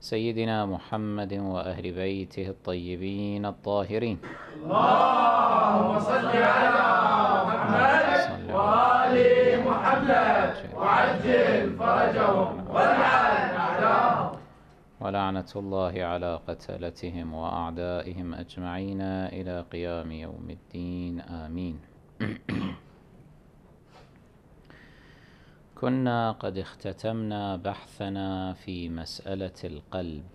سيدنا محمد وأهل بيته الطيبين الطاهرين اللهم صل على محمد وآل محمد وعجل فرجهم والعن أعداءهم ولعنة الله على قتلتهم وأعدائهم أجمعين إلى قيام يوم الدين آمين كنا قد اختتمنا بحثنا في مسألة القلب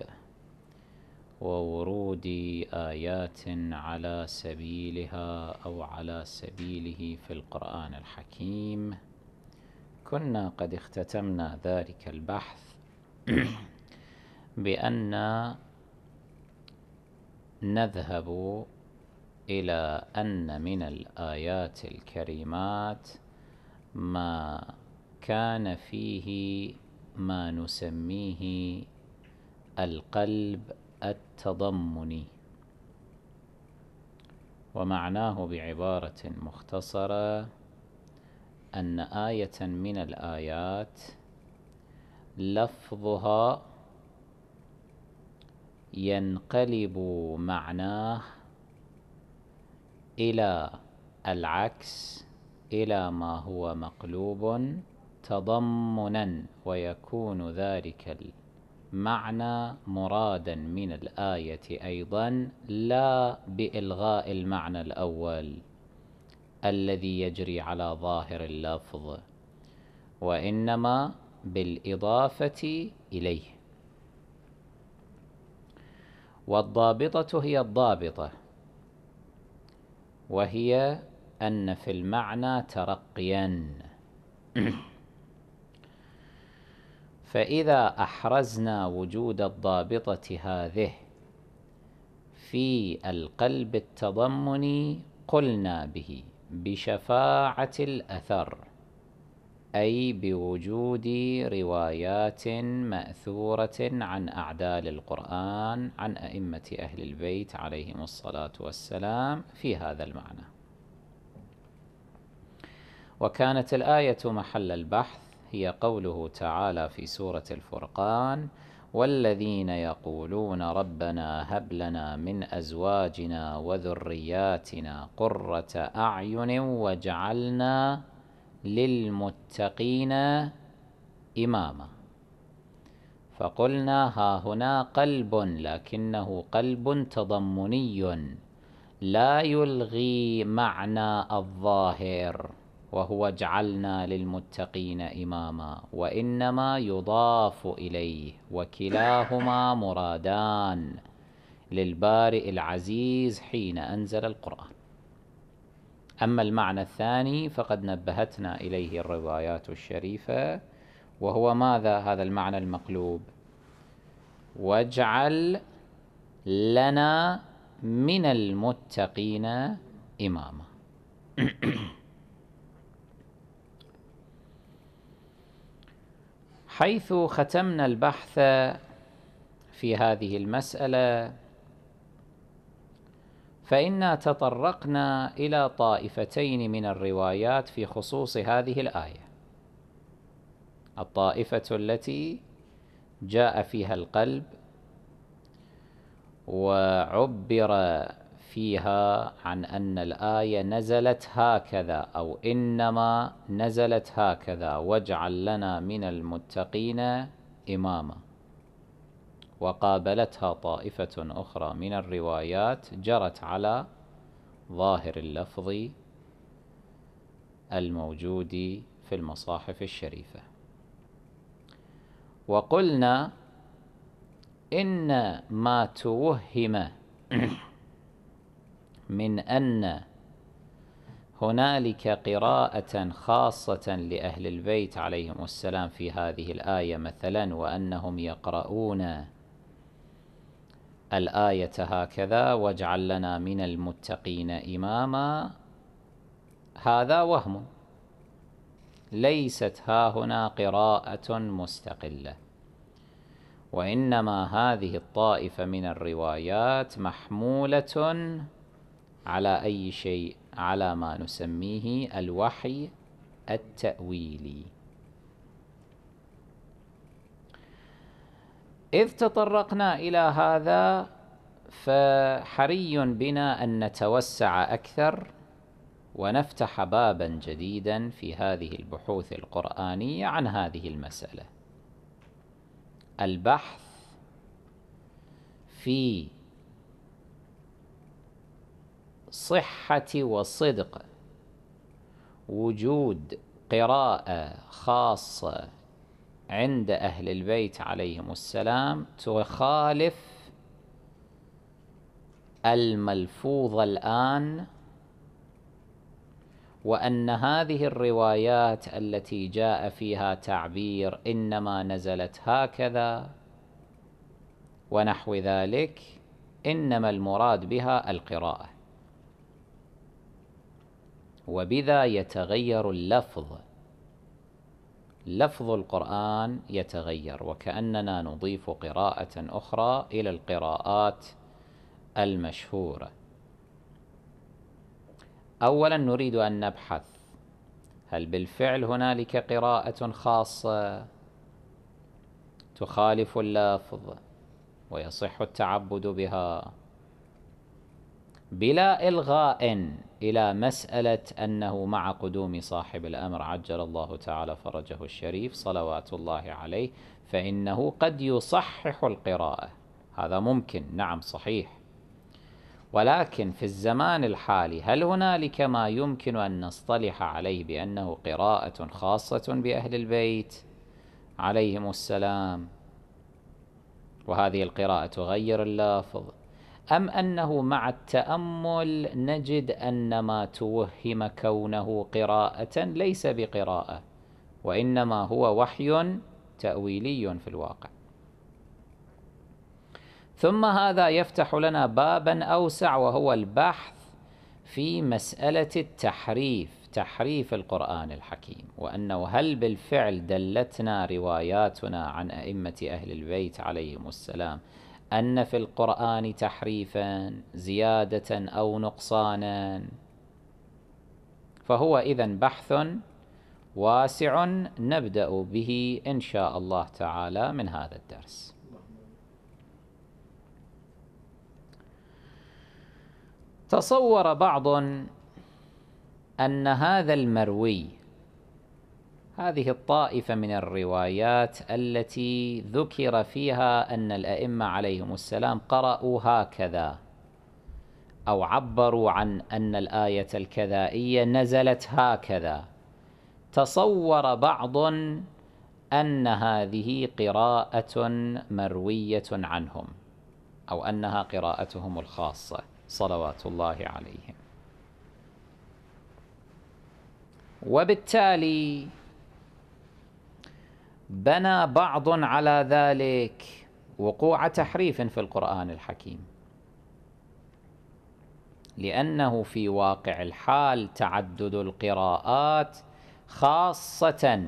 وورود آيات على سبيلها أو على سبيله في القرآن الحكيم كنا قد اختتمنا ذلك البحث بأن نذهب إلى أن من الآيات الكريمات ما كان فيه ما نسميه القلب التضمني ومعناه بعبارة مختصرة أن آية من الآيات لفظها ينقلب معناه إلى العكس إلى ما هو مقلوب تضمنا ويكون ذلك المعنى مرادا من الآية أيضا لا بإلغاء المعنى الأول الذي يجري على ظاهر اللفظ وإنما بالإضافة إليه والضابطة هي الضابطة وهي أن في المعنى ترقيا فإذا أحرزنا وجود الضابطة هذه في القلب التضمني قلنا به بشفاعة الأثر أي بوجود روايات مأثورة عن أعدال القرآن عن أئمة أهل البيت عليهم الصلاة والسلام في هذا المعنى وكانت الآية محل البحث هي قوله تعالى في سورة الفرقان والذين يقولون ربنا هب لنا من أزواجنا وذرياتنا قرة أعين واجعلنا للمتقين إماما فقلنا ها هنا قلب لكنه قلب تضمني لا يلغي معنى الظاهر وهو جعلنا للمتقين إماما وإنما يضاف إليه وكلاهما مرادان للبارئ العزيز حين أنزل القرآن أما المعنى الثاني فقد نبهتنا إليه الروايات الشريفة وهو ماذا هذا المعنى المقلوب واجعل لنا من المتقين إماما حيث ختمنا البحث في هذه المسألة فإنا تطرقنا إلى طائفتين من الروايات في خصوص هذه الآية الطائفة التي جاء فيها القلب وعبر فيها عن أن الآية نزلت هكذا أو إنما نزلت هكذا واجعل لنا من المتقين إماما وقابلتها طائفة أخرى من الروايات جرت على ظاهر اللفظ الموجود في المصاحف الشريفة وقلنا إن ما توهم من أن هنالك قراءة خاصة لأهل البيت عليهم السلام في هذه الآية مثلا وأنهم يقرؤون الآية هكذا واجعل لنا من المتقين إماما هذا وهم ليست ها هنا قراءة مستقلة وإنما هذه الطائفة من الروايات محمولة على أي شيء على ما نسميه الوحي التأويلي إذ تطرقنا إلى هذا فحري بنا أن نتوسع أكثر ونفتح بابا جديدا في هذه البحوث القرآنية عن هذه المسألة البحث في الصحة والصدق وجود قراءة خاصة عند أهل البيت عليهم السلام تخالف الملفوظ الآن وأن هذه الروايات التي جاء فيها تعبير إنما نزلت هكذا ونحو ذلك إنما المراد بها القراءة وبذا يتغير اللفظ لفظ القرآن يتغير وكأننا نضيف قراءة أخرى إلى القراءات المشهورة أولا نريد أن نبحث هل بالفعل هنالك قراءة خاصة تخالف اللفظ ويصح التعبد بها بلا إلغاء إلى مسألة أنه مع قدوم صاحب الأمر عجل الله تعالى فرجه الشريف صلوات الله عليه فإنه قد يصحح القراءة هذا ممكن نعم صحيح ولكن في الزمان الحالي هل هنالك ما يمكن أن نصطلح عليه بأنه قراءة خاصة بأهل البيت عليهم السلام وهذه القراءة تغير اللافظ أم أنه مع التأمل نجد أن ما توهم كونه قراءة ليس بقراءة وإنما هو وحي تأويلي في الواقع ثم هذا يفتح لنا بابا أوسع وهو البحث في مسألة التحريف تحريف القرآن الحكيم وأنه هل بالفعل دلتنا رواياتنا عن أئمة أهل البيت عليهم السلام أن في القرآن تحريفا زيادة أو نقصانا فهو إذا بحث واسع نبدأ به إن شاء الله تعالى من هذا الدرس تصور بعض أن هذا المروي هذه الطائفة من الروايات التي ذكر فيها أن الأئمة عليهم السلام قرأوا هكذا أو عبروا عن أن الآية الكذائية نزلت هكذا تصور بعض أن هذه قراءة مروية عنهم أو أنها قراءتهم الخاصة صلوات الله عليهم وبالتالي بنى بعض على ذلك وقوع تحريف في القرآن الحكيم لأنه في واقع الحال تعدد القراءات خاصة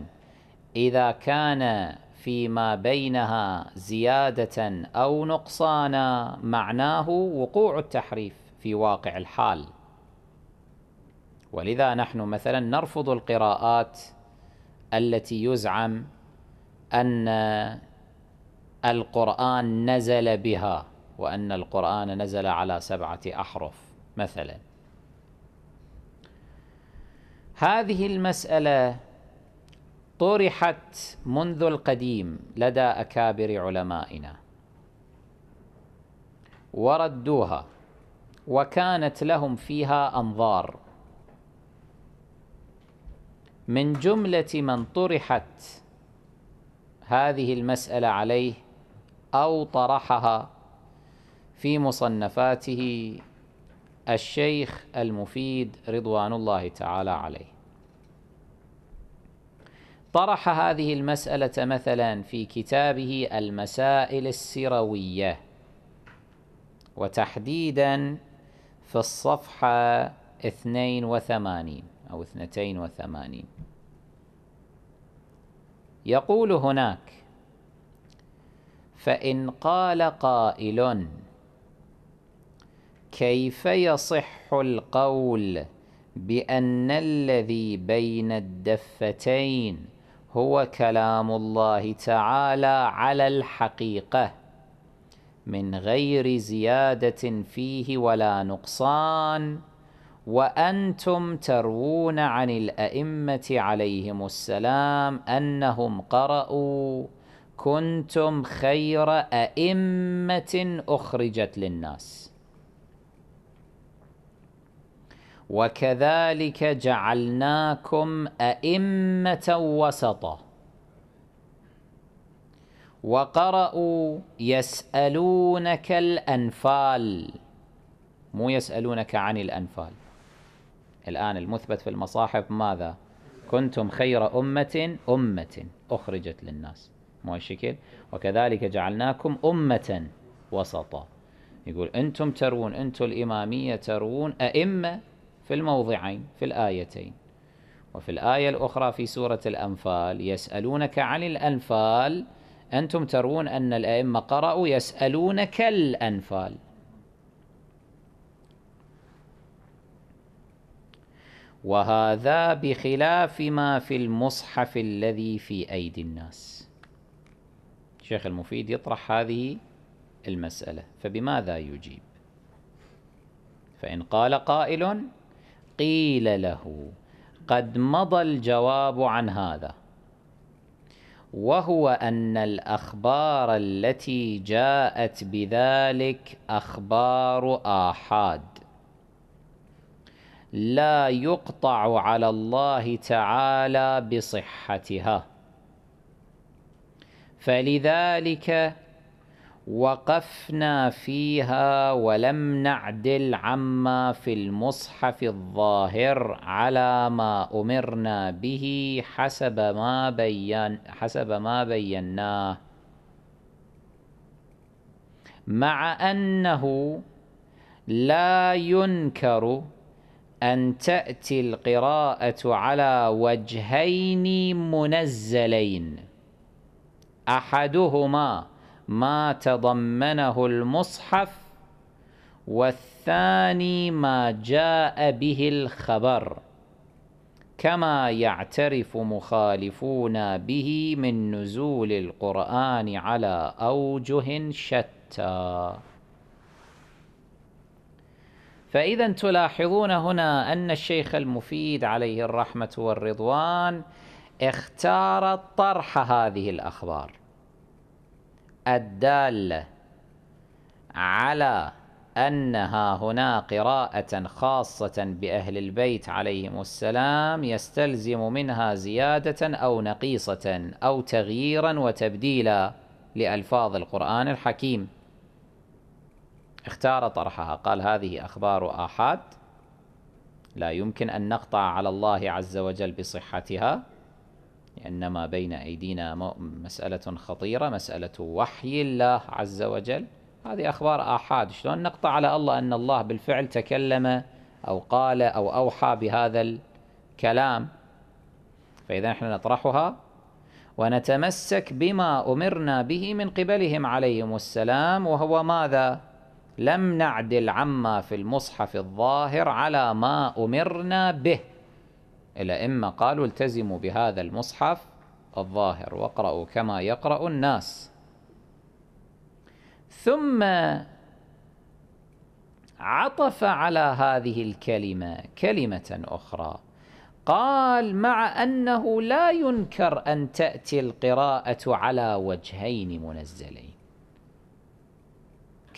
إذا كان فيما بينها زيادة أو نقصانا معناه وقوع التحريف في واقع الحال ولذا نحن مثلا نرفض القراءات التي يزعم أن القرآن نزل بها وأن القرآن نزل على سبعة أحرف مثلا هذه المسألة طرحت منذ القديم لدى أكابر علمائنا وردوها وكانت لهم فيها أنظار من جملة من طرحت هذه المسألة عليه أو طرحها في مصنفاته الشيخ المفيد رضوان الله تعالى عليه طرح هذه المسألة مثلا في كتابه المسائل السروية وتحديدا في الصفحة 82 أو 82 يقول هناك فإن قال قائل كيف يصح القول بأن الذي بين الدفتين هو كلام الله تعالى على الحقيقة من غير زيادة فيه ولا نقصان؟ وأنتم تروون عن الأئمة عليهم السلام أنهم قرأوا كنتم خير أئمة أخرجت للناس وكذلك جعلناكم أئمة وسطا وقرأوا يسألونك الأنفال مو يسألونك عن الأنفال الآن المثبت في المصاحف ماذا كنتم خير أمة أمة أخرجت للناس مو الشكل وكذلك جعلناكم أمة وسطا يقول أنتم ترون أنتم الإمامية ترون أئمة في الموضعين في الآيتين وفي الآية الأخرى في سورة الأنفال يسألونك عن الأنفال أنتم ترون أن الأئمة قرأوا يسألونك الأنفال وهذا بخلاف ما في المصحف الذي في أيدي الناس الشيخ المفيد يطرح هذه المسألة فبماذا يجيب فإن قال قائل قيل له قد مضى الجواب عن هذا وهو أن الأخبار التي جاءت بذلك أخبار آحاد لا يقطع على الله تعالى بصحتها فلذلك وقفنا فيها ولم نعدل عما في المصحف الظاهر على ما أمرنا به حسب ما بين حسب ما بيناه مع أنه لا ينكر أن تأتي القراءة على وجهين منزلين أحدهما ما تضمنه المصحف والثاني ما جاء به الخبر كما يعترف مخالفون به من نزول القرآن على أوجه شتى فإذا تلاحظون هنا أن الشيخ المفيد عليه الرحمة والرضوان اختار طرح هذه الأخبار الدالة على أنها هنا قراءة خاصة بأهل البيت عليهم السلام يستلزم منها زيادة أو نقيصة أو تغييرا وتبديلا لألفاظ القرآن الحكيم اختار طرحها قال هذه أخبار آحاد لا يمكن أن نقطع على الله عز وجل بصحتها لأن ما بين أيدينا مسألة خطيرة مسألة وحي الله عز وجل هذه أخبار آحاد شلون نقطع على الله أن الله بالفعل تكلم أو قال أو أوحى بهذا الكلام فإذا نحن نطرحها ونتمسك بما أمرنا به من قبلهم عليهم السلام وهو ماذا؟ لم نعدل عما في المصحف الظاهر على ما أمرنا به الأئمة قالوا التزموا بهذا المصحف الظاهر واقرأوا كما يقرأ الناس ثم عطف على هذه الكلمة كلمة أخرى قال مع أنه لا ينكر أن تأتي القراءة على وجهين منزلين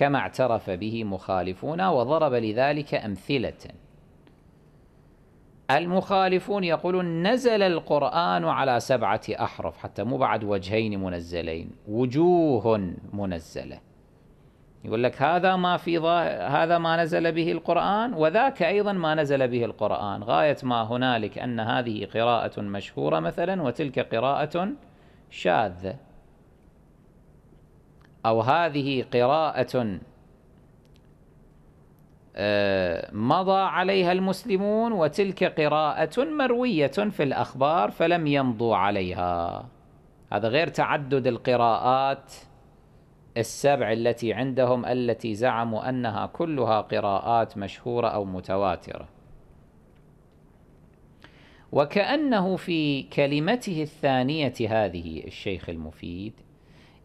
كما اعترف به مخالفون وضرب لذلك أمثلة المخالفون يقولون نزل القرآن على سبعة أحرف حتى مو بعد وجهين منزلين وجوه منزلة يقول لك هذا ما في هذا ما نزل به القرآن وذاك أيضا ما نزل به القرآن غاية ما هنالك أن هذه قراءة مشهورة مثلا وتلك قراءة شاذة أو هذه قراءة آه، مضى عليها المسلمون وتلك قراءة مروية في الأخبار فلم يمضوا عليها هذا غير تعدد القراءات السبع التي عندهم التي زعموا أنها كلها قراءات مشهورة أو متواترة وكأنه في كلمته الثانية هذه الشيخ المفيد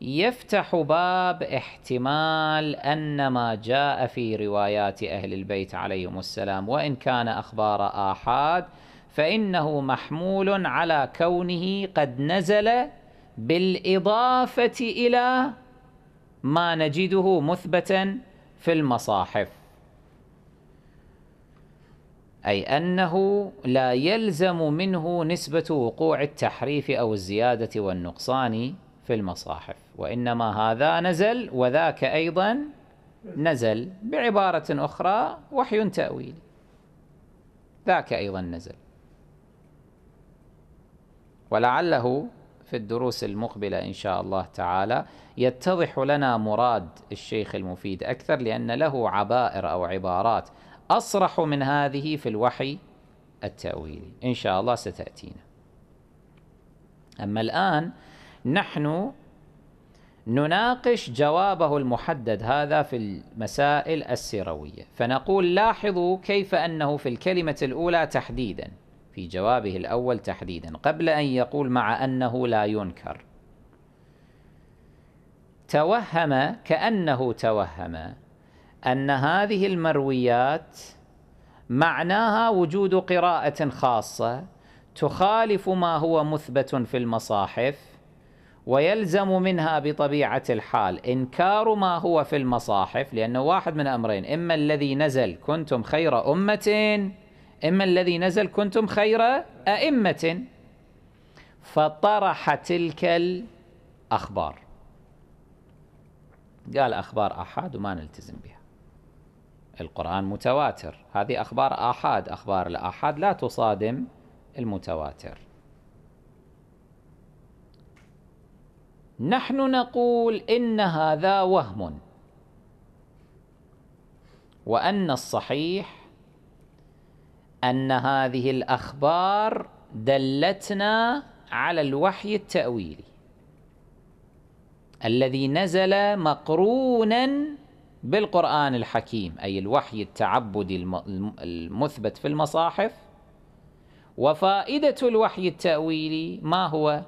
يفتح باب احتمال أن ما جاء في روايات أهل البيت عليهم السلام وإن كان أخبار آحاد فإنه محمول على كونه قد نزل بالإضافة إلى ما نجده مثبتا في المصاحف أي أنه لا يلزم منه نسبة وقوع التحريف أو الزيادة والنقصان في المصاحف وإنما هذا نزل وذاك أيضا نزل بعبارة أخرى وحي تأويلي ذاك أيضا نزل ولعله في الدروس المقبلة إن شاء الله تعالى يتضح لنا مراد الشيخ المفيد أكثر لأن له عبائر أو عبارات أصرح من هذه في الوحي التأويلي إن شاء الله ستأتينا أما الآن نحن نناقش جوابه المحدد هذا في المسائل السيروية فنقول لاحظوا كيف أنه في الكلمة الأولى تحديدا في جوابه الأول تحديدا قبل أن يقول مع أنه لا ينكر توهم كأنه توهم أن هذه المرويات معناها وجود قراءة خاصة تخالف ما هو مثبت في المصاحف ويلزم منها بطبيعة الحال إنكار ما هو في المصاحف لأنه واحد من أمرين إما الذي نزل كنتم خير أمة إما الذي نزل كنتم خير أئمة فطرح تلك الأخبار قال أخبار أحد وما نلتزم بها القرآن متواتر هذه أخبار آحاد أخبار الآحاد لا تصادم المتواتر نحن نقول إن هذا وهم وأن الصحيح أن هذه الأخبار دلتنا على الوحي التأويلي الذي نزل مقرونا بالقرآن الحكيم أي الوحي التعبدي المثبت في المصاحف وفائدة الوحي التأويلي ما هو؟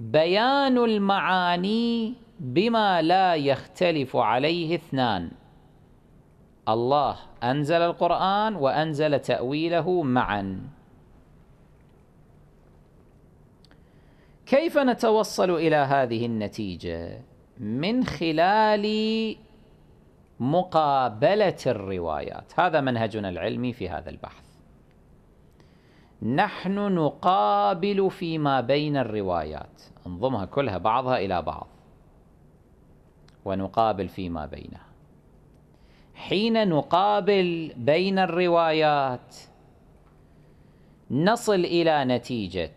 بيان المعاني بما لا يختلف عليه اثنان الله أنزل القرآن وأنزل تأويله معا كيف نتوصل إلى هذه النتيجة؟ من خلال مقابلة الروايات هذا منهجنا العلمي في هذا البحث نحن نقابل فيما بين الروايات انضمها كلها بعضها إلى بعض ونقابل فيما بينها حين نقابل بين الروايات نصل إلى نتيجة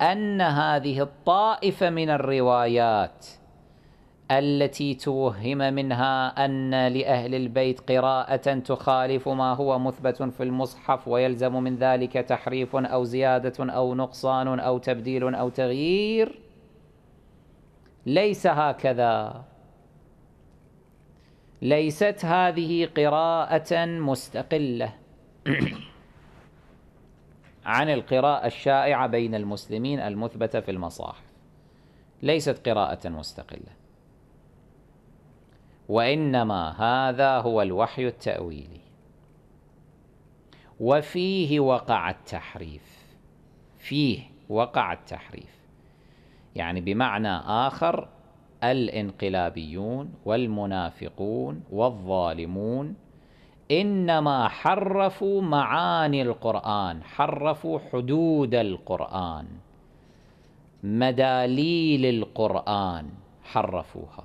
أن هذه الطائفة من الروايات التي توهم منها أن لأهل البيت قراءة تخالف ما هو مثبت في المصحف ويلزم من ذلك تحريف أو زيادة أو نقصان أو تبديل أو تغيير ليس هكذا ليست هذه قراءة مستقلة عن القراءة الشائعة بين المسلمين المثبتة في المصاحف ليست قراءة مستقلة وإنما هذا هو الوحي التأويلي وفيه وقع التحريف فيه وقع التحريف يعني بمعنى آخر الانقلابيون والمنافقون والظالمون إنما حرفوا معاني القرآن حرفوا حدود القرآن مداليل القرآن حرفوها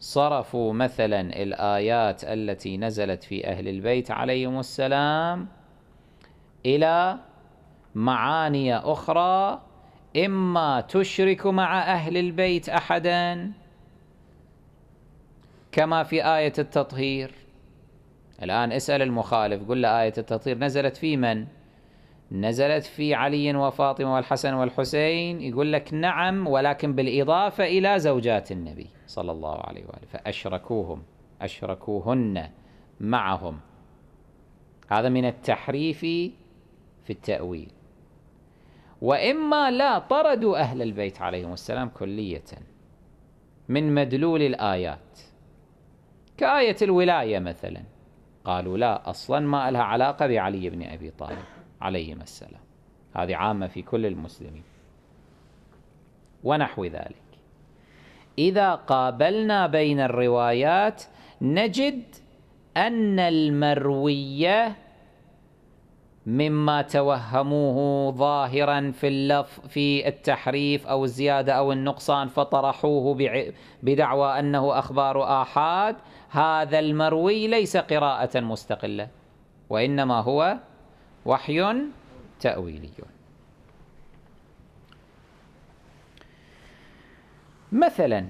صرفوا مثلا الآيات التي نزلت في أهل البيت عليهم السلام إلى معاني أخرى إما تشرك مع أهل البيت أحدا كما في آية التطهير الآن اسأل المخالف قل له آية التطهير نزلت في من؟ نزلت في علي وفاطمة والحسن والحسين يقول لك نعم ولكن بالإضافة إلى زوجات النبي صلى الله عليه وآله فأشركوهم أشركوهن معهم هذا من التحريف في التأويل وإما لا طردوا أهل البيت عليهم السلام كلية من مدلول الآيات كآية الولاية مثلا قالوا لا أصلا ما لها علاقة بعلي بن أبي طالب عليهما السلام هذه عامة في كل المسلمين ونحو ذلك إذا قابلنا بين الروايات نجد أن المروية مما توهموه ظاهرا في اللف في التحريف أو الزيادة أو النقصان فطرحوه بدعوى أنه أخبار آحاد هذا المروي ليس قراءة مستقلة وإنما هو وحي تأويلي مثلا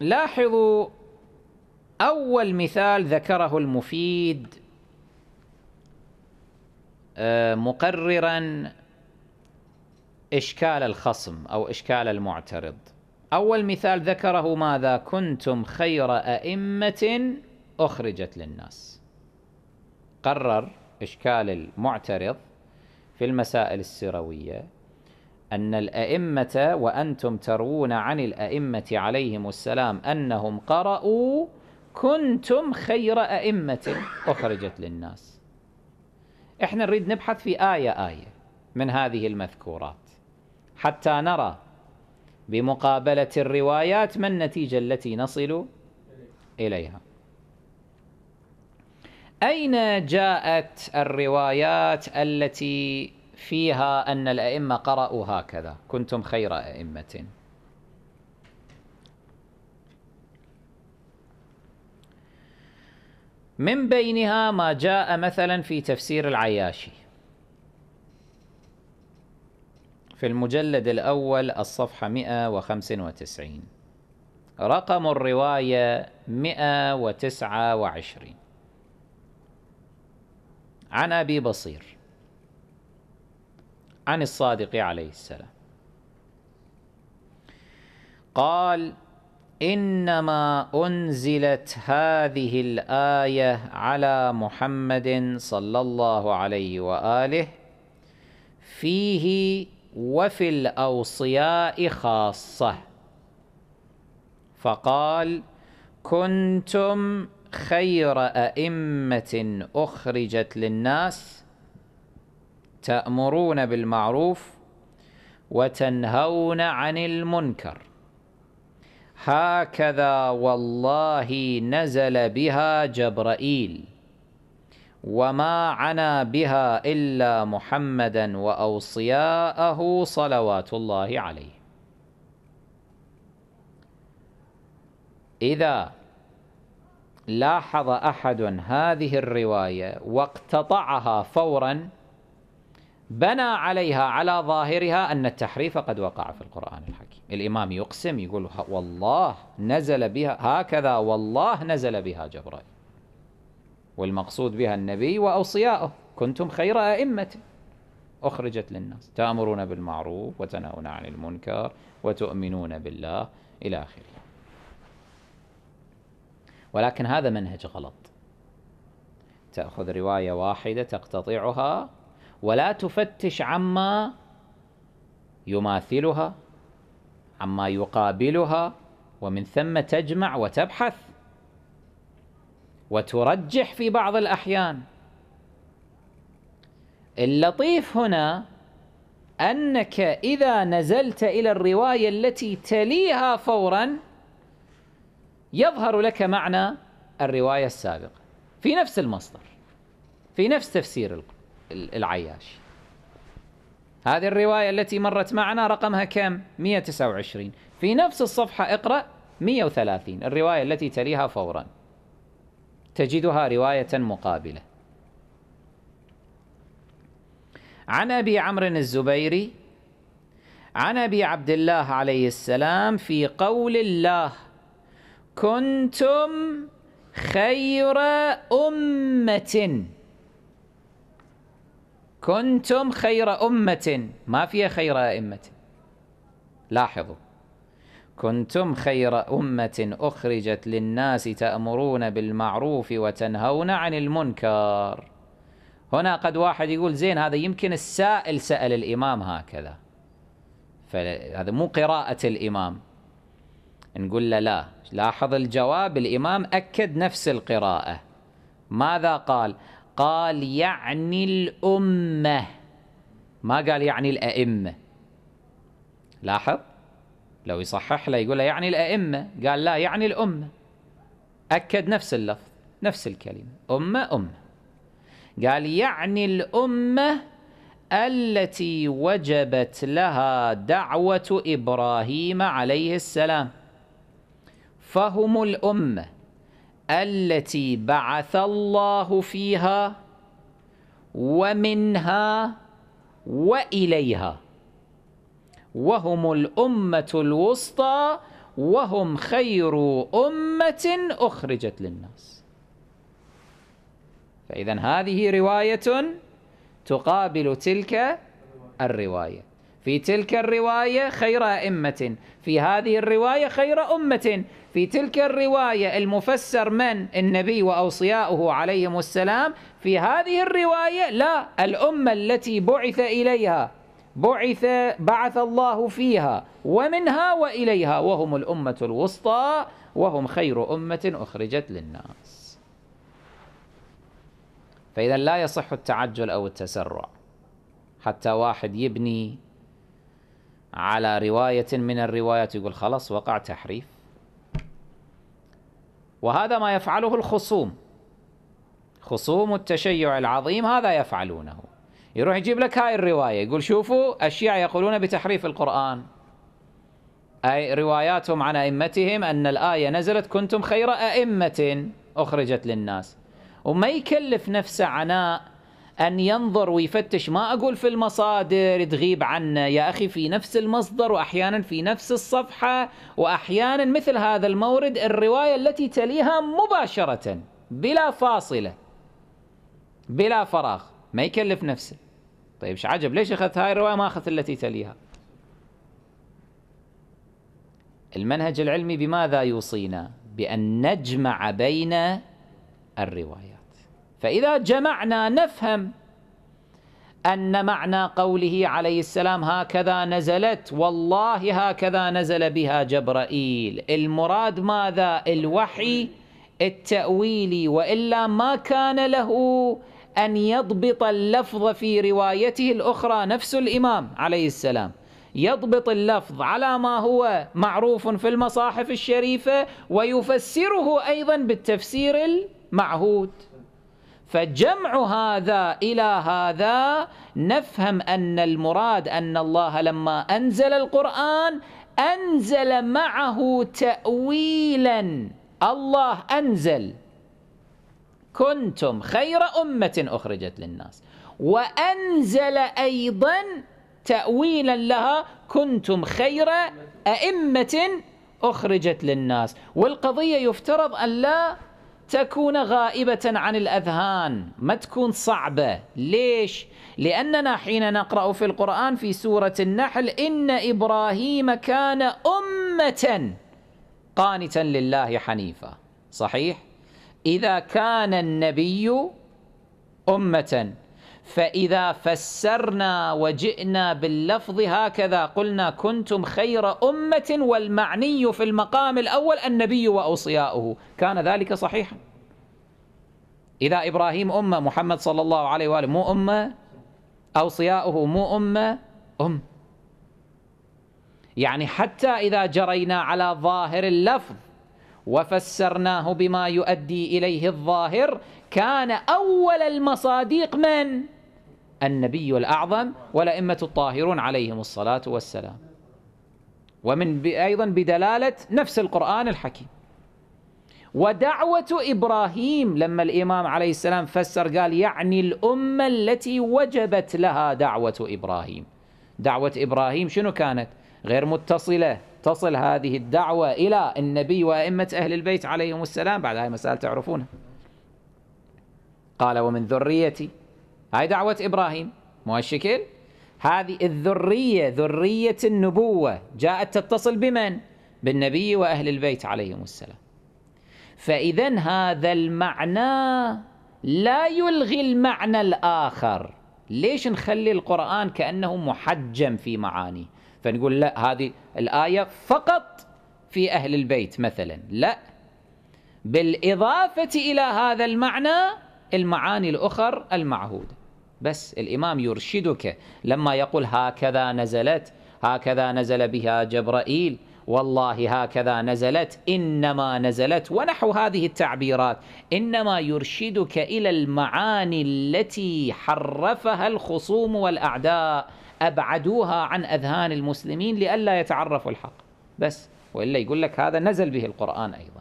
لاحظوا أول مثال ذكره المفيد آه، مقررا إشكال الخصم أو إشكال المعترض أول مثال ذكره ماذا كنتم خير أئمة أخرجت للناس قرر إشكال المعترض في المسائل السروية أن الأئمة وأنتم تروون عن الأئمة عليهم السلام أنهم قرأوا كنتم خير أئمة أخرجت للناس إحنا نريد نبحث في آية آية من هذه المذكورات حتى نرى بمقابلة الروايات ما النتيجة التي نصل إليها أين جاءت الروايات التي فيها أن الأئمة قرأوا هكذا كنتم خير أئمة من بينها ما جاء مثلا في تفسير العياشي في المجلد الأول الصفحة 195 رقم الرواية 129 عن أبي بصير عن الصادق عليه السلام قال انما انزلت هذه الايه على محمد صلى الله عليه واله فيه وفي الاوصياء خاصه فقال كنتم خير أئمة أخرجت للناس تأمرون بالمعروف وتنهون عن المنكر هكذا والله نزل بها جبرائيل وما عنا بها إلا محمدا وأوصياءه صلوات الله عليه إذا لاحظ أحد هذه الرواية واقتطعها فورا بنى عليها على ظاهرها أن التحريف قد وقع في القرآن الحكيم الإمام يقسم يقول والله نزل بها هكذا والله نزل بها جبرائيل والمقصود بها النبي وأوصياؤه كنتم خير أئمة أخرجت للناس تأمرون بالمعروف وتنهون عن المنكر وتؤمنون بالله إلى آخره ولكن هذا منهج غلط تأخذ رواية واحدة تقتطعها ولا تفتش عما يماثلها عما يقابلها ومن ثم تجمع وتبحث وترجح في بعض الأحيان اللطيف هنا أنك إذا نزلت إلى الرواية التي تليها فوراً يظهر لك معنى الرواية السابقة في نفس المصدر في نفس تفسير العياش هذه الرواية التي مرت معنا رقمها كم 129 في نفس الصفحة اقرأ 130 الرواية التي تليها فورا تجدها رواية مقابلة عن أبي عمرو الزبيري عن أبي عبد الله عليه السلام في قول الله كنتم خير أمة كنتم خير أمة ما فيها خير أئمة لاحظوا كنتم خير أمة أخرجت للناس تأمرون بالمعروف وتنهون عن المنكر هنا قد واحد يقول زين هذا يمكن السائل سأل الإمام هكذا فهذا مو قراءة الإمام نقول له لا لاحظ الجواب الإمام أكد نفس القراءة ماذا قال؟ قال يعني الأمة ما قال يعني الأئمة لاحظ لو يصحح له يقول له يعني الأئمة قال لا يعني الأمة أكد نفس اللفظ نفس الكلمة أمة أمة قال يعني الأمة التي وجبت لها دعوة إبراهيم عليه السلام فهم الأمة التي بعث الله فيها ومنها وإليها وهم الأمة الوسطى وهم خير أمة أخرجت للناس فإذا هذه رواية تقابل تلك الرواية في تلك الرواية خير أئمة في هذه الرواية خير أمة في تلك الرواية المفسر من النبي وأوصياؤه عليهم السلام في هذه الرواية لا الأمة التي بعث إليها بعث بعث الله فيها ومنها وإليها وهم الأمة الوسطى وهم خير أمة أخرجت للناس فإذا لا يصح التعجل أو التسرع حتى واحد يبني على رواية من الروايات يقول خلاص وقع تحريف وهذا ما يفعله الخصوم خصوم التشيع العظيم هذا يفعلونه يروح يجيب لك هاي الرواية يقول شوفوا الشيعة يقولون بتحريف القرآن أي رواياتهم عن أئمتهم أن الآية نزلت كنتم خير أئمة أخرجت للناس وما يكلف نفسه عناء أن ينظر ويفتش ما أقول في المصادر تغيب عنا يا أخي في نفس المصدر وأحيانا في نفس الصفحة وأحيانا مثل هذا المورد الرواية التي تليها مباشرة بلا فاصلة بلا فراغ ما يكلف نفسه طيب ايش عجب ليش أخذت هاي الرواية ما أخذت التي تليها المنهج العلمي بماذا يوصينا بأن نجمع بين الروايات فإذا جمعنا نفهم أن معنى قوله عليه السلام هكذا نزلت والله هكذا نزل بها جبرائيل المراد ماذا؟ الوحي التأويلي وإلا ما كان له أن يضبط اللفظ في روايته الأخرى نفس الإمام عليه السلام يضبط اللفظ على ما هو معروف في المصاحف الشريفة ويفسره أيضا بالتفسير المعهود فجمع هذا إلى هذا نفهم أن المراد أن الله لما أنزل القرآن أنزل معه تأويلا الله أنزل كنتم خير أمة أخرجت للناس وأنزل أيضا تأويلا لها كنتم خير أئمة أخرجت للناس والقضية يفترض أن لا تكون غائبة عن الأذهان ما تكون صعبة ليش؟ لأننا حين نقرأ في القرآن في سورة النحل إن إبراهيم كان أمة قانتا لله حنيفا صحيح؟ إذا كان النبي أمة فإذا فسرنا وجئنا باللفظ هكذا قلنا كنتم خير أمة والمعني في المقام الأول النبي وأوصياؤه كان ذلك صحيحا إذا إبراهيم أمة محمد صلى الله عليه وآله مو أمة أوصياؤه مو أمة أم يعني حتى إذا جرينا على ظاهر اللفظ وفسرناه بما يؤدي إليه الظاهر كان أول المصادق من؟ النبي الأعظم والأئمة الطاهرون عليهم الصلاة والسلام ومن أيضا بدلالة نفس القرآن الحكيم ودعوة إبراهيم لما الإمام عليه السلام فسر قال يعني الأمة التي وجبت لها دعوة إبراهيم دعوة إبراهيم شنو كانت؟ غير متصلة تصل هذه الدعوة إلى النبي وأئمة أهل البيت عليهم السلام بعد هذه مسألة تعرفونها قال ومن ذريتي هاي دعوة إبراهيم مو هالشكل هذه الذرية ذرية النبوة جاءت تتصل بمن؟ بالنبي وأهل البيت عليهم السلام فإذا هذا المعنى لا يلغي المعنى الآخر ليش نخلي القرآن كأنه محجم في معانيه فنقول لا هذه الآية فقط في أهل البيت مثلا لا بالإضافة إلى هذا المعنى المعاني الأخر المعهودة بس الإمام يرشدك لما يقول هكذا نزلت هكذا نزل بها جبرائيل والله هكذا نزلت إنما نزلت ونحو هذه التعبيرات إنما يرشدك إلى المعاني التي حرفها الخصوم والأعداء أبعدوها عن أذهان المسلمين لئلا يتعرفوا الحق بس وإلا يقول لك هذا نزل به القرآن أيضا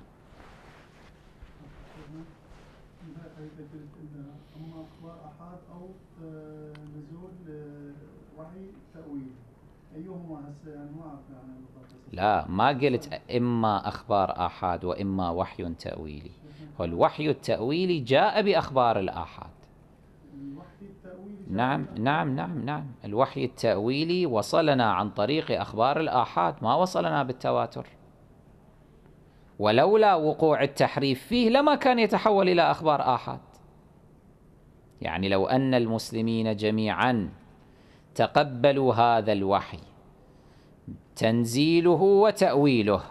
لا ما قلت إما أخبار آحاد وإما وحي تأويلي والوحي التأويلي جاء بأخبار الآحاد نعم نعم نعم نعم الوحي التأويلي وصلنا عن طريق أخبار الآحاد ما وصلنا بالتواتر ولولا وقوع التحريف فيه لما كان يتحول إلى أخبار آحاد يعني لو أن المسلمين جميعا تقبلوا هذا الوحي تنزيله وتأويله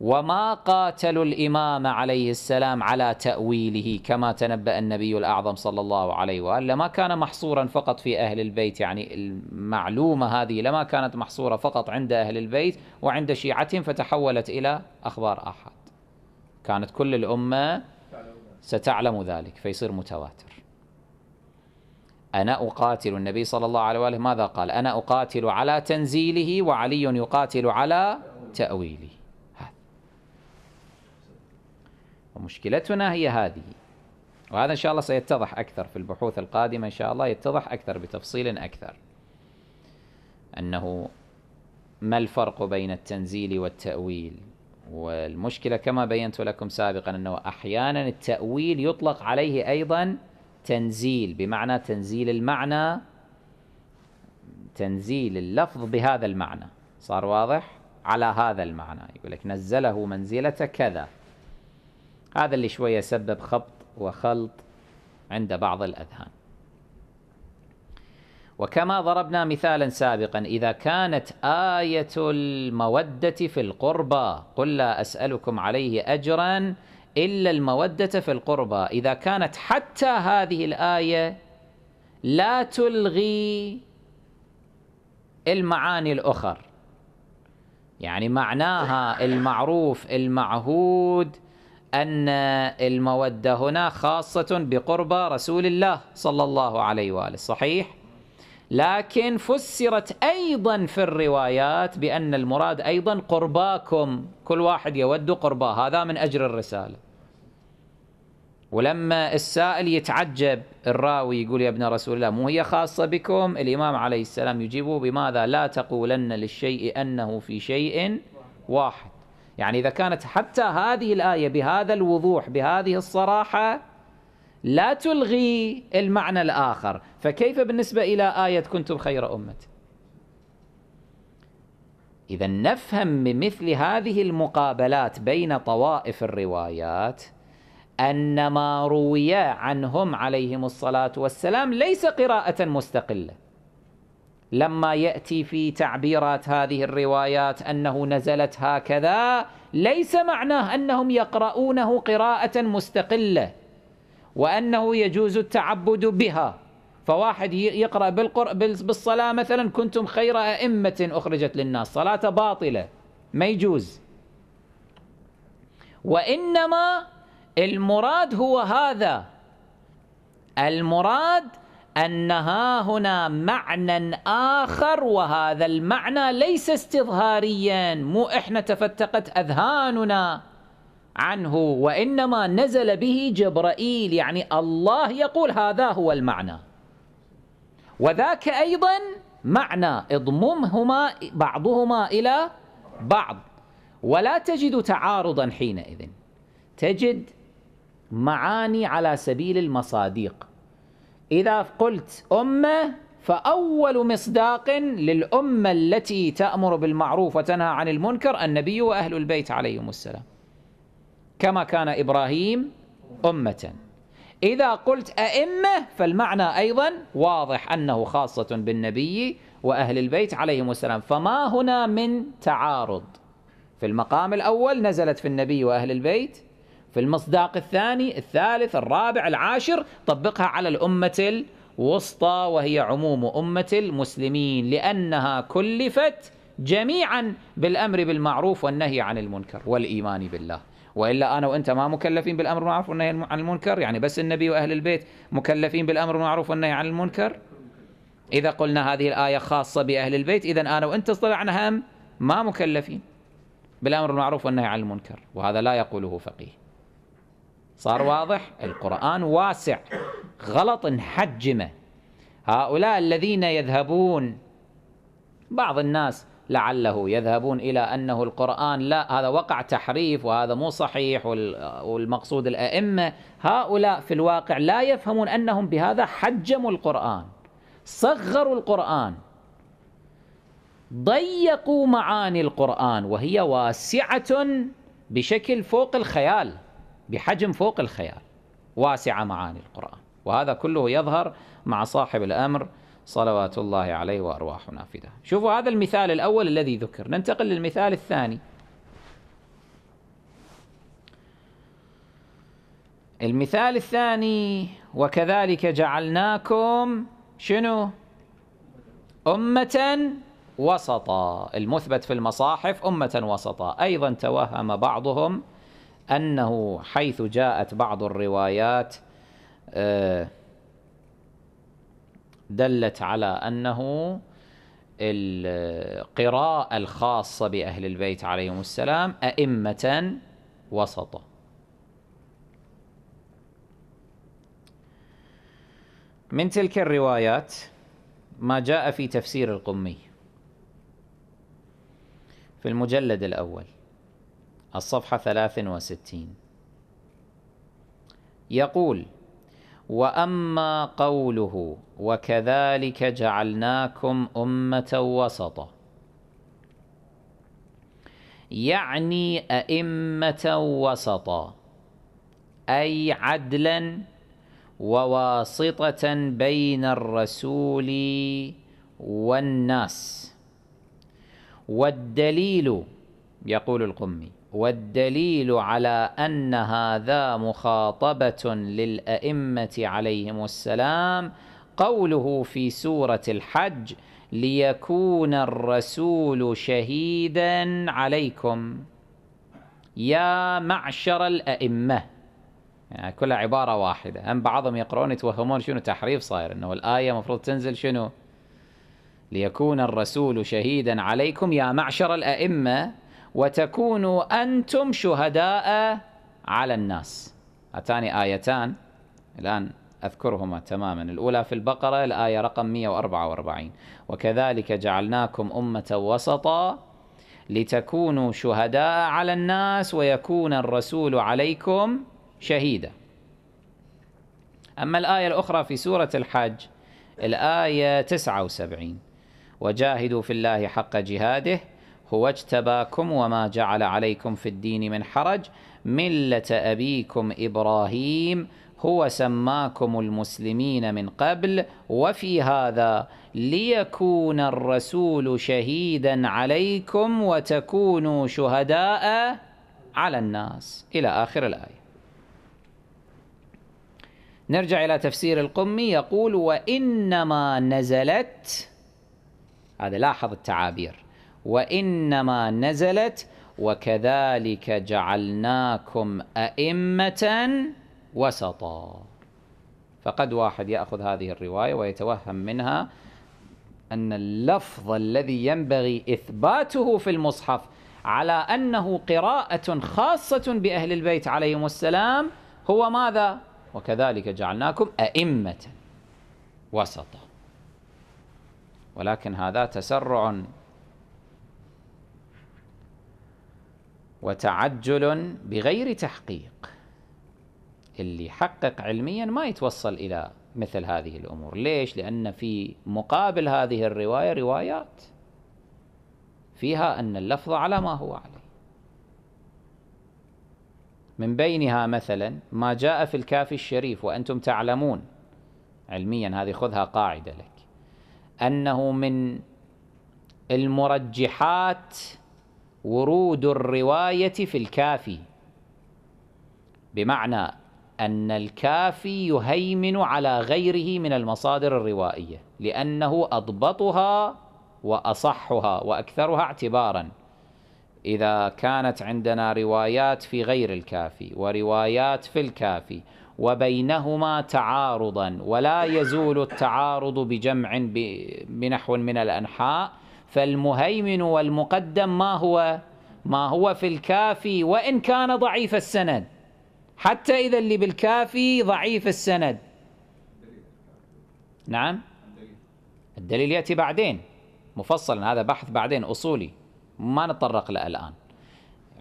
وما قاتلوا الإمام عليه السلام على تأويله كما تنبأ النبي الأعظم صلى الله عليه وآله لما كان محصورا فقط في أهل البيت يعني المعلومة هذه لما كانت محصورة فقط عند أهل البيت وعند شيعتهم فتحولت إلى أخبار أحد كانت كل الأمة ستعلم ذلك فيصير متواتر أنا أقاتل النبي صلى الله عليه وآله ماذا قال أنا أقاتل على تنزيله وعلي يقاتل على تأويله هذا ومشكلتنا هي هذه وهذا إن شاء الله سيتضح أكثر في البحوث القادمة إن شاء الله يتضح أكثر بتفصيل أكثر أنه ما الفرق بين التنزيل والتأويل والمشكلة كما بينت لكم سابقا أنه أحيانا التأويل يطلق عليه أيضا تنزيل بمعنى تنزيل المعنى تنزيل اللفظ بهذا المعنى صار واضح على هذا المعنى يقول لك نزله منزلة كذا هذا اللي شوية سبب خبط وخلط عند بعض الأذهان وكما ضربنا مثالا سابقا إذا كانت آية المودة في القربى قل لا أسألكم عليه أجرا إلا المودة في القربى إذا كانت حتى هذه الآية لا تلغي المعاني الأخر يعني معناها المعروف المعهود أن المودة هنا خاصة بقربى رسول الله صلى الله عليه وآله صحيح؟ لكن فسرت أيضا في الروايات بأن المراد أيضا قرباكم كل واحد يود قرباه هذا من أجر الرسالة ولما السائل يتعجب الراوي يقول يا ابن رسول الله مو هي خاصة بكم الإمام عليه السلام يجيبه بماذا لا تقولن للشيء أنه في شيء واحد يعني إذا كانت حتى هذه الآية بهذا الوضوح بهذه الصراحة لا تلغي المعنى الآخر فكيف بالنسبة إلى آية كنتم خير أمة إذا نفهم بمثل هذه المقابلات بين طوائف الروايات أن ما روي عنهم عليهم الصلاة والسلام ليس قراءة مستقلة لما يأتي في تعبيرات هذه الروايات أنه نزلت هكذا ليس معناه أنهم يقرؤونه قراءة مستقلة وأنه يجوز التعبد بها فواحد يقرأ بالصلاة مثلا كنتم خير أئمة أخرجت للناس صلاة باطلة ما يجوز وإنما المراد هو هذا المراد أن ها هنا معنى آخر وهذا المعنى ليس استظهاريا مو إحنا تفتقت أذهاننا عنه وإنما نزل به جبرائيل يعني الله يقول هذا هو المعنى وذاك أيضا معنى اضممهما بعضهما إلى بعض ولا تجد تعارضا حينئذ تجد معاني على سبيل المصاديق إذا قلت أمة فأول مصداق للأمة التي تأمر بالمعروف وتنهى عن المنكر النبي وأهل البيت عليهم السلام كما كان إبراهيم أمة إذا قلت أئمة فالمعنى أيضا واضح أنه خاصة بالنبي وأهل البيت عليهم السلام فما هنا من تعارض في المقام الأول نزلت في النبي وأهل البيت في المصداق الثاني الثالث الرابع العاشر طبقها على الأمة الوسطى وهي عموم أمة المسلمين لأنها كلفت جميعا بالأمر بالمعروف والنهي عن المنكر والإيمان بالله والا انا وانت ما مكلفين بالامر بالمعروف والنهي عن المنكر يعني بس النبي واهل البيت مكلفين بالامر بالمعروف والنهي عن المنكر اذا قلنا هذه الايه خاصه باهل البيت اذا انا وانت طلعنا هم ما مكلفين بالامر بالمعروف والنهي عن المنكر وهذا لا يقوله فقيه صار واضح القرآن واسع غلط نحجمه هؤلاء الذين يذهبون بعض الناس لعله يذهبون إلى أنه القرآن لا هذا وقع تحريف وهذا مو صحيح والمقصود الأئمة هؤلاء في الواقع لا يفهمون أنهم بهذا حجموا القرآن صغروا القرآن ضيقوا معاني القرآن وهي واسعة بشكل فوق الخيال بحجم فوق الخيال واسعة معاني القرآن وهذا كله يظهر مع صاحب الأمر صلوات الله عليه وأرواح نافذة شوفوا هذا المثال الأول الذي ذكر ننتقل للمثال الثاني المثال الثاني وكذلك جعلناكم شنو أمة وسطا المثبت في المصاحف أمة وسطا أيضا توهم بعضهم أنه حيث جاءت بعض الروايات آه، دلت على أنه القراءة الخاصة بأهل البيت عليهم السلام أئمة وسطة من تلك الروايات ما جاء في تفسير القمي في المجلد الأول الصفحة 63 يقول وأما قوله وكذلك جعلناكم أمة وسطا يعني أئمة وسطا أي عدلا وواسطة بين الرسول والناس والدليل يقول القمي والدليل على أن هذا مخاطبة للأئمة عليهم السلام قوله في سورة الحج ليكون الرسول شهيدا عليكم يا معشر الأئمة يعني كلها عبارة واحدة هم بعضهم يقرون يتوهمون شنو تحريف صاير أنه الآية مفروض تنزل شنو ليكون الرسول شهيدا عليكم يا معشر الأئمة وتكونوا أنتم شهداء على الناس أتاني آيتان الآن أذكرهما تماما الأولى في البقرة الآية رقم 144 وكذلك جعلناكم أمة وسطا لتكونوا شهداء على الناس ويكون الرسول عليكم شهيدا أما الآية الأخرى في سورة الحج الآية 79 وجاهدوا في الله حق جهاده هو اجتباكم وما جعل عليكم في الدين من حرج ملة أبيكم إبراهيم هو سماكم المسلمين من قبل وفي هذا ليكون الرسول شهيدا عليكم وتكونوا شهداء على الناس إلى آخر الآية نرجع إلى تفسير القمي يقول وإنما نزلت هذا لاحظ التعابير وإنما نزلت وكذلك جعلناكم أئمة وسطا فقد واحد يأخذ هذه الرواية ويتوهم منها أن اللفظ الذي ينبغي إثباته في المصحف على أنه قراءة خاصة بأهل البيت عليهم السلام هو ماذا؟ وكذلك جعلناكم أئمة وسطا ولكن هذا تسرع وتعجل بغير تحقيق اللي يحقق علميا ما يتوصل إلى مثل هذه الأمور ليش؟ لأن في مقابل هذه الرواية روايات فيها أن اللفظ على ما هو عليه من بينها مثلا ما جاء في الكافي الشريف وأنتم تعلمون علميا هذه خذها قاعدة لك أنه من المرجحات ورود الرواية في الكافي بمعنى أن الكافي يهيمن على غيره من المصادر الروائية لأنه أضبطها وأصحها وأكثرها اعتبارا إذا كانت عندنا روايات في غير الكافي وروايات في الكافي وبينهما تعارضا ولا يزول التعارض بجمع بنحو من الأنحاء فالمهيمن والمقدم ما هو ما هو في الكافي وإن كان ضعيف السند حتى إذا اللي بالكافي ضعيف السند نعم الدليل يأتي بعدين مفصلا هذا بحث بعدين أصولي ما نتطرق له الآن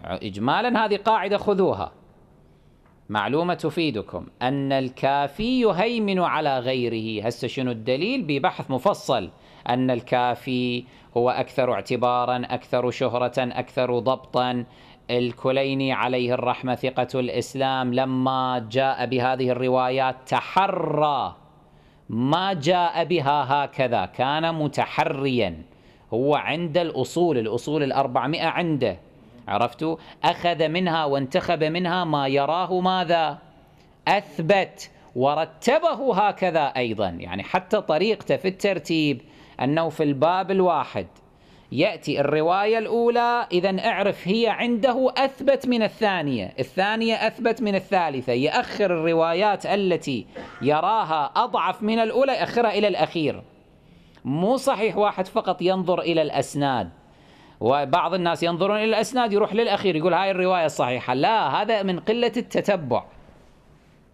إجمالا هذه قاعدة خذوها معلومة تفيدكم أن الكافي يهيمن على غيره هسه شنو الدليل ببحث مفصل أن الكافي هو أكثر اعتبارا أكثر شهرة أكثر ضبطا الكليني عليه الرحمة ثقة الإسلام لما جاء بهذه الروايات تحرى ما جاء بها هكذا كان متحريا هو عند الأصول الأصول الأربعمائة عنده عرفتوا أخذ منها وانتخب منها ما يراه ماذا أثبت ورتبه هكذا أيضا يعني حتى طريقته في الترتيب أنه في الباب الواحد يأتي الرواية الأولى إذا اعرف هي عنده أثبت من الثانية الثانية أثبت من الثالثة يأخر الروايات التي يراها أضعف من الأولى يأخرها إلى الأخير مو صحيح واحد فقط ينظر إلى الأسناد وبعض الناس ينظرون إلى الأسناد يروح للأخير يقول هاي الرواية الصحيحة لا هذا من قلة التتبع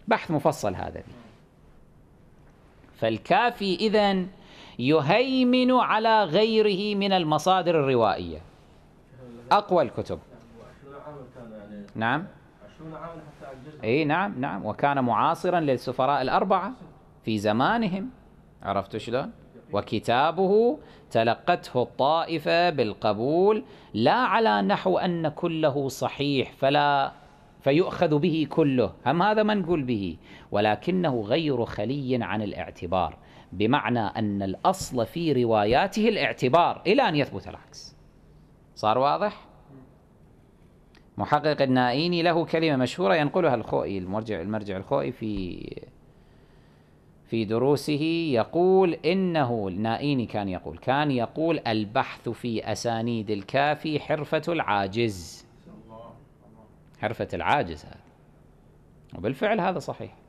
بحث مفصل هذا فالكافي إذن يهيمن على غيره من المصادر الروائية أقوى الكتب نعم اي نعم نعم وكان معاصرا للسفراء الأربعة في زمانهم عرفت شلون وكتابه تلقته الطائفة بالقبول لا على نحو أن كله صحيح فلا فيؤخذ به كله هم هذا ما نقول به ولكنه غير خلي عن الاعتبار بمعنى أن الأصل في رواياته الاعتبار إلى أن يثبت العكس صار واضح؟ محقق النائيني له كلمة مشهورة ينقلها الخوئي المرجع المرجع الخوئي في في دروسه يقول إنه النائيني كان يقول كان يقول البحث في أسانيد الكافي حرفة العاجز حرفة العاجز هذا وبالفعل هذا صحيح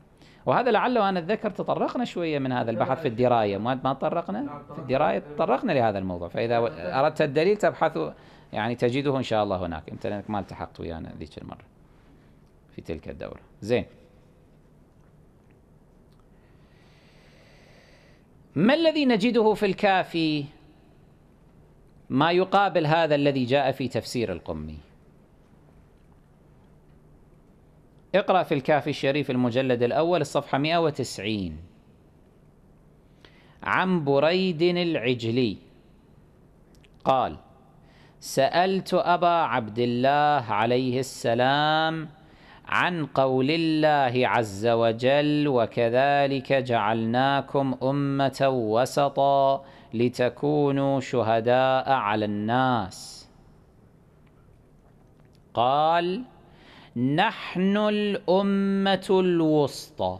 وهذا لعله أنا أتذكر تطرقنا شوية من هذا البحث في الدراية ما تطرقنا في الدراية تطرقنا لهذا الموضوع فإذا أردت الدليل تبحث يعني تجده إن شاء الله هناك أنت لأنك ما التحقت ويانا ذيك المرة في تلك الدورة زين ما الذي نجده في الكافي ما يقابل هذا الذي جاء في تفسير القمي اقرأ في الكافي الشريف المجلد الأول الصفحة 190 عن بريد العجلي قال سألت أبا عبد الله عليه السلام عن قول الله عز وجل وكذلك جعلناكم أمة وسطا لتكونوا شهداء على الناس قال نحن الأمة الوسطى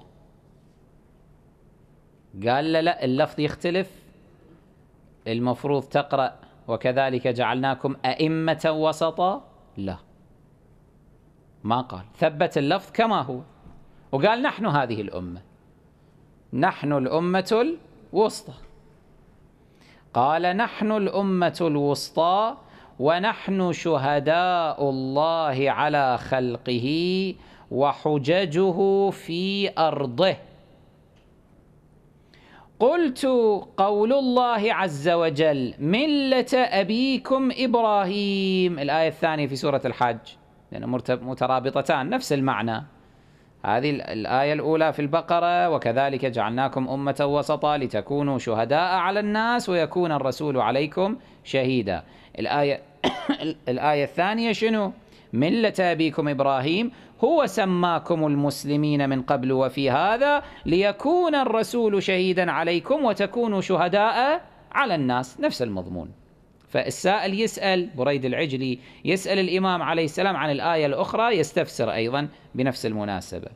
قال لا لا اللفظ يختلف المفروض تقرأ وكذلك جعلناكم أئمة وسطى لا ما قال ثبت اللفظ كما هو وقال نحن هذه الأمة نحن الأمة الوسطى قال نحن الأمة الوسطى ونحن شهداء الله على خلقه وحججه في أرضه قلت قول الله عز وجل ملة أبيكم إبراهيم الآية الثانية في سورة الحج لأن مترابطتان نفس المعنى هذه الآية الأولى في البقرة وكذلك جعلناكم أمة وسطا لتكونوا شهداء على الناس ويكون الرسول عليكم شهيدا الآية الآية الثانية شنو؟ ملة أبيكم إبراهيم هو سماكم المسلمين من قبل وفي هذا ليكون الرسول شهيدا عليكم وتكونوا شهداء على الناس نفس المضمون فالسائل يسأل بريد العجلي يسأل الإمام عليه السلام عن الآية الأخرى يستفسر أيضا بنفس المناسبة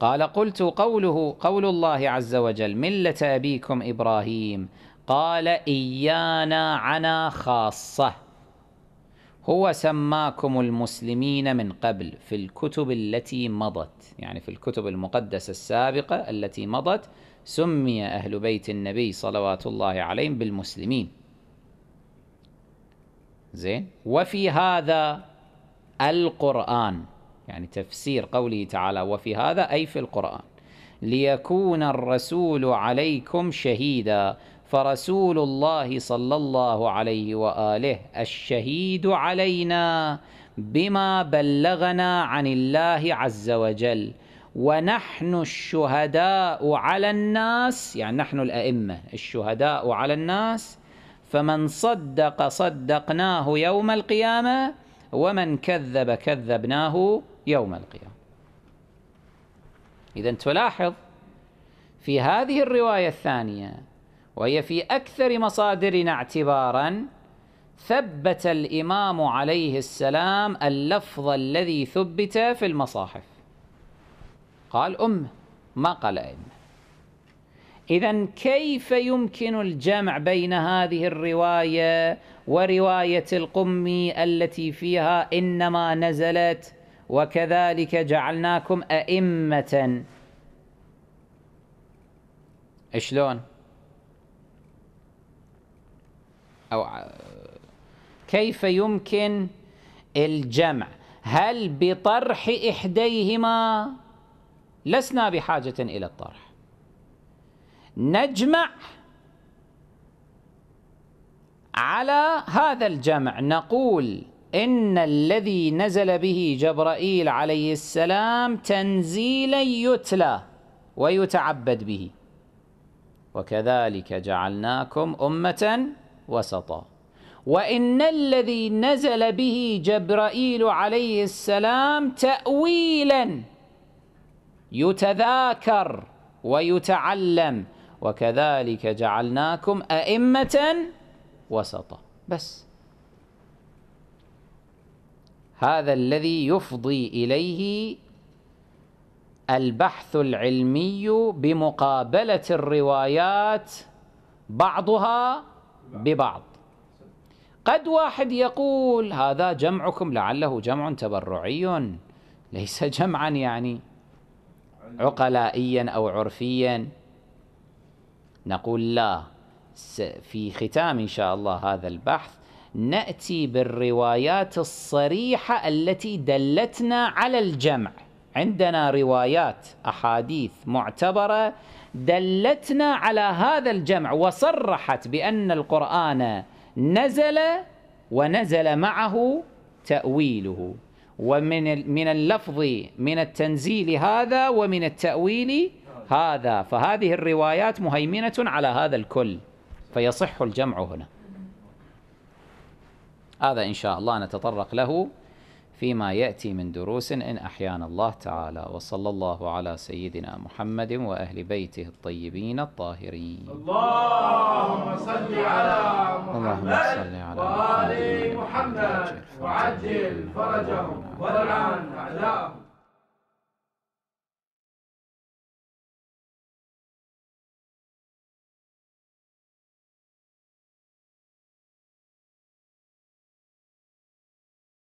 قال قلت قوله قول الله عز وجل ملة أبيكم إبراهيم قال إيانا عنا خاصة هو سماكم المسلمين من قبل في الكتب التي مضت يعني في الكتب المقدسة السابقة التي مضت سمي أهل بيت النبي صلوات الله عليهم بالمسلمين زين وفي هذا القرآن يعني تفسير قوله تعالى وفي هذا أي في القرآن ليكون الرسول عليكم شهيدا فرسول الله صلى الله عليه واله الشهيد علينا بما بلغنا عن الله عز وجل ونحن الشهداء على الناس يعني نحن الائمه الشهداء على الناس فمن صدق صدقناه يوم القيامه ومن كذب كذبناه يوم القيامه اذا تلاحظ في هذه الروايه الثانيه وهي في أكثر مصادرنا اعتبارا ثبت الإمام عليه السلام اللفظ الذي ثبت في المصاحف قال أمة ما قال أئمة إذا كيف يمكن الجمع بين هذه الرواية ورواية القمي التي فيها إنما نزلت وكذلك جعلناكم أئمة شلون؟ أو كيف يمكن الجمع هل بطرح إحديهما لسنا بحاجة إلى الطرح نجمع على هذا الجمع نقول إن الذي نزل به جبرائيل عليه السلام تنزيلا يتلى ويتعبد به وكذلك جعلناكم أمة وسطا وإن الذي نزل به جبرائيل عليه السلام تأويلا يتذاكر ويتعلم وكذلك جعلناكم أئمة وسطا بس هذا الذي يفضي إليه البحث العلمي بمقابلة الروايات بعضها ببعض قد واحد يقول هذا جمعكم لعله جمع تبرعي ليس جمعا يعني عقلائيا أو عرفيا نقول لا في ختام إن شاء الله هذا البحث نأتي بالروايات الصريحة التي دلتنا على الجمع عندنا روايات أحاديث معتبرة دلتنا على هذا الجمع وصرحت بأن القرآن نزل ونزل معه تأويله ومن من اللفظ من التنزيل هذا ومن التأويل هذا فهذه الروايات مهيمنة على هذا الكل فيصح الجمع هنا هذا إن شاء الله نتطرق له فيما يأتي من دروس إن أحيانا الله تعالى وصلى الله على سيدنا محمد وأهل بيته الطيبين الطاهرين اللهم صل على محمد, صل على وآل محمد, محمد وعجل فرجهم ولعن أعداءهم